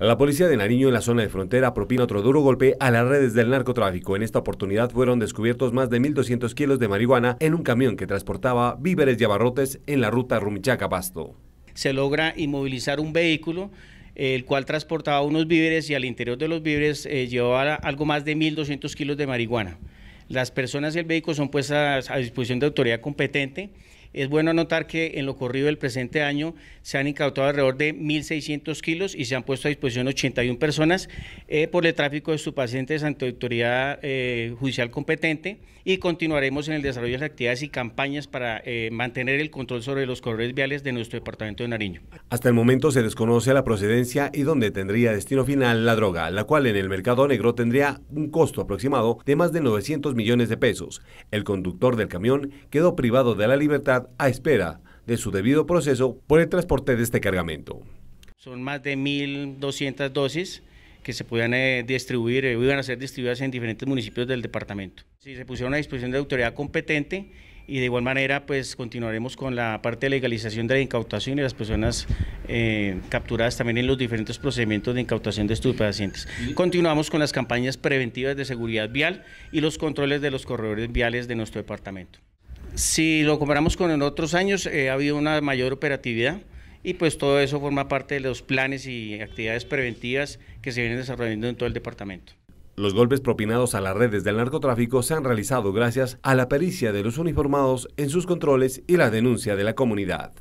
La policía de Nariño en la zona de frontera propina otro duro golpe a las redes del narcotráfico. En esta oportunidad fueron descubiertos más de 1.200 kilos de marihuana en un camión que transportaba víveres y abarrotes en la ruta Rumichaca-Pasto. Se logra inmovilizar un vehículo el cual transportaba unos víveres y al interior de los víveres eh, llevaba algo más de 1.200 kilos de marihuana. Las personas y el vehículo son puestas a disposición de autoridad competente es bueno anotar que en lo corrido del presente año se han incautado alrededor de 1.600 kilos y se han puesto a disposición 81 personas eh, por el tráfico de estupefacientes ante autoridad eh, judicial competente y continuaremos en el desarrollo de las actividades y campañas para eh, mantener el control sobre los corredores viales de nuestro departamento de Nariño. Hasta el momento se desconoce la procedencia y dónde tendría destino final la droga, la cual en el mercado negro tendría un costo aproximado de más de 900 millones de pesos. El conductor del camión quedó privado de la libertad a espera de su debido proceso por el transporte de este cargamento. Son más de 1.200 dosis que se podían eh, distribuir, o eh, iban a ser distribuidas en diferentes municipios del departamento. se pusieron a disposición de autoridad competente y de igual manera pues continuaremos con la parte de legalización de la incautación y las personas eh, capturadas también en los diferentes procedimientos de incautación de estupefacientes. Continuamos con las campañas preventivas de seguridad vial y los controles de los corredores viales de nuestro departamento. Si lo comparamos con en otros años, eh, ha habido una mayor operatividad y pues todo eso forma parte de los planes y actividades preventivas que se vienen desarrollando en todo el departamento. Los golpes propinados a las redes del narcotráfico se han realizado gracias a la pericia de los uniformados en sus controles y la denuncia de la comunidad.